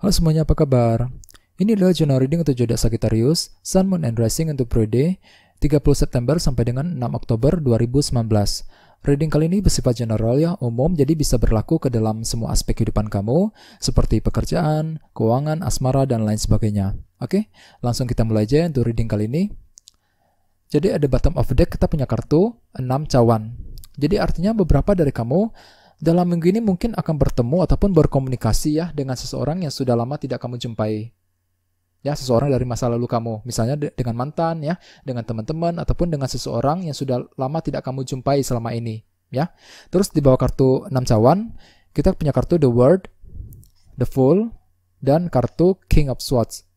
Halo semuanya, apa kabar? Ini adalah general reading untuk jodak Sagittarius, Sun, Moon, and Rising untuk periode 30 September sampai dengan 6 Oktober 2019. Reading kali ini bersifat general ya, umum, jadi bisa berlaku ke dalam semua aspek kehidupan kamu, seperti pekerjaan, keuangan, asmara, dan lain sebagainya. Oke, langsung kita mulai aja untuk reading kali ini. Jadi ada bottom of deck, kita punya kartu 6 cawan. Jadi artinya beberapa dari kamu dalam minggu ini mungkin akan bertemu ataupun berkomunikasi ya dengan seseorang yang sudah lama tidak kamu jumpai. Ya, seseorang dari masa lalu kamu, misalnya de dengan mantan ya, dengan teman-teman ataupun dengan seseorang yang sudah lama tidak kamu jumpai selama ini, ya. Terus di bawah kartu 6 cawan, kita punya kartu The World, The Fool, dan kartu King of Swords.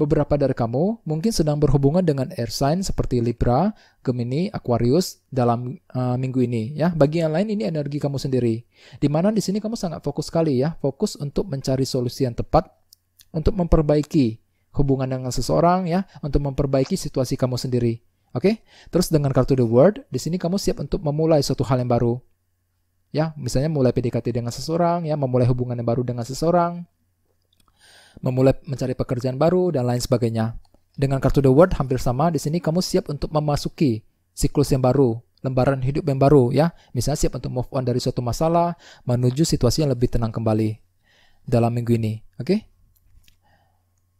Beberapa dari kamu mungkin sedang berhubungan dengan air sign seperti Libra, Gemini, Aquarius dalam uh, minggu ini ya. Bagi yang lain ini energi kamu sendiri. Di mana di sini kamu sangat fokus sekali ya, fokus untuk mencari solusi yang tepat untuk memperbaiki hubungan dengan seseorang ya, untuk memperbaiki situasi kamu sendiri. Oke? Okay? Terus dengan kartu The world, di sini kamu siap untuk memulai suatu hal yang baru. Ya, misalnya mulai PDKT dengan seseorang ya, memulai hubungan yang baru dengan seseorang memulai mencari pekerjaan baru, dan lain sebagainya. Dengan kartu The World hampir sama, di sini kamu siap untuk memasuki siklus yang baru, lembaran hidup yang baru ya. Misalnya siap untuk move on dari suatu masalah menuju situasi yang lebih tenang kembali dalam minggu ini. Oke? Okay?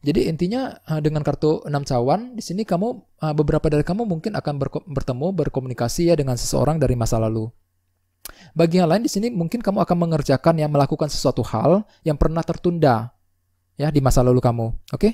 Jadi intinya eh, dengan kartu 6 cawan di sini kamu eh, beberapa dari kamu mungkin akan bertemu berkomunikasi ya dengan seseorang dari masa lalu. Bagi yang lain di sini mungkin kamu akan mengerjakan yang melakukan sesuatu hal yang pernah tertunda ya di masa lalu kamu. Oke? Okay?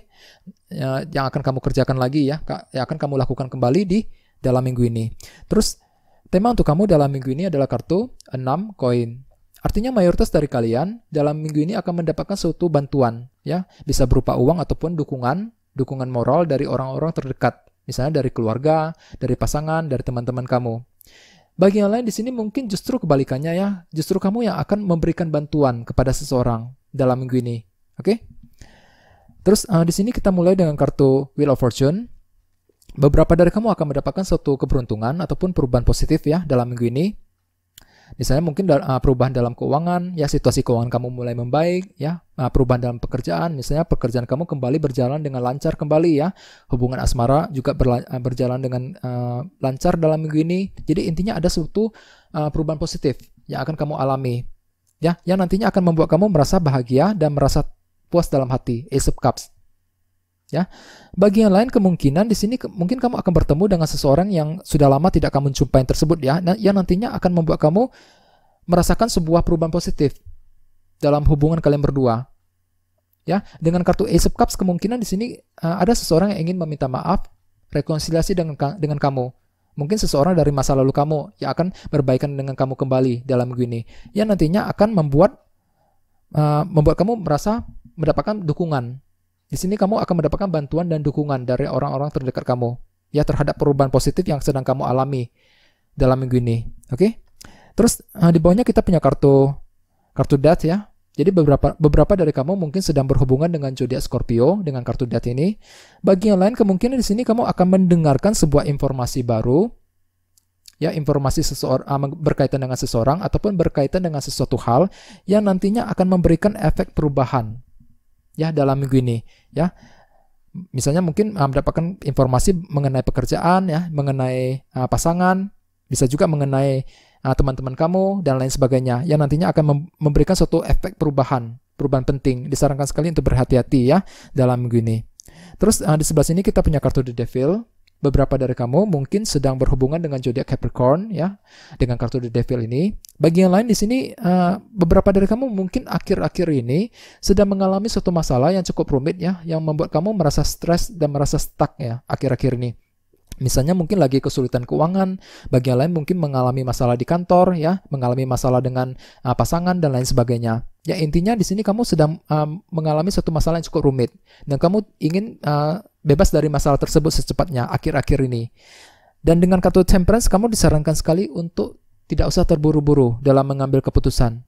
ya, yang akan kamu kerjakan lagi ya, yang akan kamu lakukan kembali di dalam minggu ini. Terus tema untuk kamu dalam minggu ini adalah kartu 6 koin. Artinya mayoritas dari kalian dalam minggu ini akan mendapatkan suatu bantuan ya, bisa berupa uang ataupun dukungan, dukungan moral dari orang-orang terdekat, misalnya dari keluarga, dari pasangan, dari teman-teman kamu. Bagi yang lain di sini mungkin justru kebalikannya ya, justru kamu yang akan memberikan bantuan kepada seseorang dalam minggu ini. Oke? Okay? Terus uh, di sini kita mulai dengan kartu Wheel of Fortune. Beberapa dari kamu akan mendapatkan suatu keberuntungan ataupun perubahan positif ya dalam minggu ini. Misalnya mungkin eh, perubahan dalam keuangan, ya situasi keuangan kamu mulai membaik, ya nah, perubahan dalam pekerjaan, misalnya pekerjaan kamu kembali berjalan dengan lancar kembali ya, hubungan asmara juga eh, berjalan dengan uh, lancar dalam minggu ini. Jadi intinya ada suatu uh, perubahan positif yang akan kamu alami, ya yang nantinya akan membuat kamu merasa bahagia dan merasa puas dalam hati, Ace of Cups. Ya. Bagi yang lain kemungkinan di sini ke mungkin kamu akan bertemu dengan seseorang yang sudah lama tidak kamu jumpai tersebut ya, nah, yang nantinya akan membuat kamu merasakan sebuah perubahan positif dalam hubungan kalian berdua. Ya, dengan kartu Ace of Cups kemungkinan di sini uh, ada seseorang yang ingin meminta maaf, rekonsiliasi dengan dengan kamu. Mungkin seseorang dari masa lalu kamu yang akan berbaikan dengan kamu kembali dalam gini. Yang nantinya akan membuat uh, membuat kamu merasa mendapatkan dukungan. Di sini kamu akan mendapatkan bantuan dan dukungan dari orang-orang terdekat kamu ya terhadap perubahan positif yang sedang kamu alami dalam minggu ini. Oke? Okay? Terus eh, di bawahnya kita punya kartu kartu dat ya. Jadi beberapa beberapa dari kamu mungkin sedang berhubungan dengan zodiak Scorpio dengan kartu dat ini. Bagi yang lain kemungkinan di sini kamu akan mendengarkan sebuah informasi baru ya informasi seseorang eh, berkaitan dengan seseorang ataupun berkaitan dengan sesuatu hal yang nantinya akan memberikan efek perubahan ya dalam minggu ini ya misalnya mungkin uh, mendapatkan informasi mengenai pekerjaan ya mengenai uh, pasangan bisa juga mengenai ah, teman-teman uh, kamu dan lain sebagainya yang nantinya akan mem memberikan suatu efek perubahan perubahan penting disarankan sekali untuk berhati-hati ya dalam minggu ini terus uh, di sebelah sini kita punya kartu the devil beberapa dari kamu mungkin sedang berhubungan dengan zodiak Capricorn ya, dengan kartu The Devil ini. Bagi yang lain di sini uh, beberapa dari kamu mungkin akhir-akhir ini sedang mengalami suatu masalah yang cukup rumit ya, yang membuat kamu merasa stres dan merasa stuck ya akhir-akhir ini. Misalnya mungkin lagi kesulitan keuangan, bagian lain mungkin mengalami masalah di kantor ya, mengalami masalah dengan uh, pasangan dan lain sebagainya. Ya intinya di sini kamu sedang uh, mengalami suatu masalah yang cukup rumit dan kamu ingin uh, bebas dari masalah tersebut secepatnya akhir-akhir ini. Dan dengan kartu temperance kamu disarankan sekali untuk tidak usah terburu-buru dalam mengambil keputusan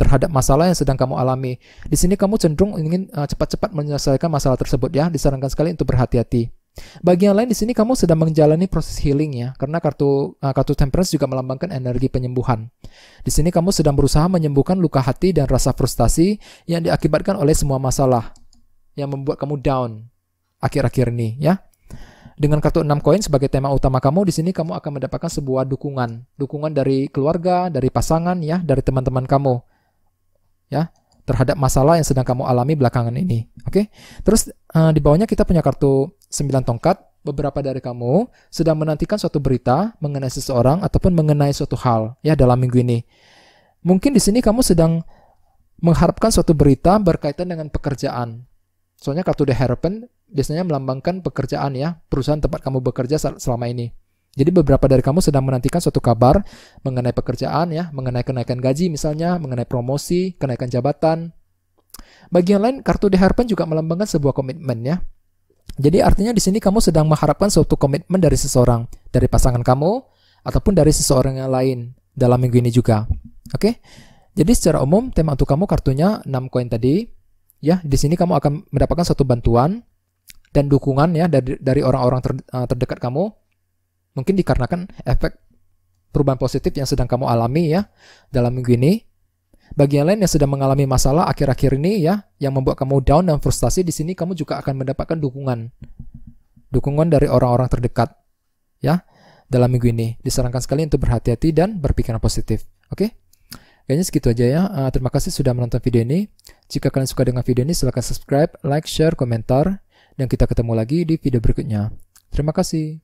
terhadap masalah yang sedang kamu alami. Di sini kamu cenderung ingin cepat-cepat menyelesaikan masalah tersebut ya, disarankan sekali untuk berhati-hati. Bagi yang lain di sini kamu sedang menjalani proses healing ya, karena kartu uh, kartu temperance juga melambangkan energi penyembuhan. Di sini kamu sedang berusaha menyembuhkan luka hati dan rasa frustasi yang diakibatkan oleh semua masalah yang membuat kamu down akhir-akhir ini ya. Dengan kartu 6 koin sebagai tema utama kamu di sini kamu akan mendapatkan sebuah dukungan, dukungan dari keluarga, dari pasangan ya, dari teman-teman kamu. Ya, terhadap masalah yang sedang kamu alami belakangan ini. Oke. Okay? Terus Eh, di bawahnya kita punya kartu 9 tongkat. Beberapa dari kamu sedang menantikan suatu berita mengenai seseorang ataupun mengenai suatu hal ya dalam minggu ini. Mungkin di sini kamu sedang mengharapkan suatu berita berkaitan dengan pekerjaan. Soalnya kartu The Herpen biasanya melambangkan pekerjaan ya, perusahaan tempat kamu bekerja selama ini. Jadi beberapa dari kamu sedang menantikan suatu kabar mengenai pekerjaan ya, mengenai kenaikan gaji misalnya, mengenai promosi, kenaikan jabatan, bagi yang lain, kartu diharapkan juga melambangkan sebuah komitmen ya. Jadi artinya di sini kamu sedang mengharapkan suatu komitmen dari seseorang, dari pasangan kamu ataupun dari seseorang yang lain dalam minggu ini juga. Oke? Jadi secara umum tema untuk kamu kartunya 6 koin tadi. Ya, di sini kamu akan mendapatkan suatu bantuan dan dukungan ya dari dari orang-orang ter, eh, terdekat kamu. Mungkin dikarenakan efek perubahan positif yang sedang kamu alami ya dalam minggu ini bagi yang lain yang sedang mengalami masalah akhir-akhir ini ya, yang membuat kamu down dan frustasi di sini kamu juga akan mendapatkan dukungan. Dukungan dari orang-orang terdekat. Ya. Dalam minggu ini disarankan sekali untuk berhati-hati dan berpikiran positif. Oke? Okay? Kayaknya segitu aja ya. Uh, terima kasih sudah menonton video ini. Jika kalian suka dengan video ini silahkan subscribe, like, share, komentar dan kita ketemu lagi di video berikutnya. Terima kasih.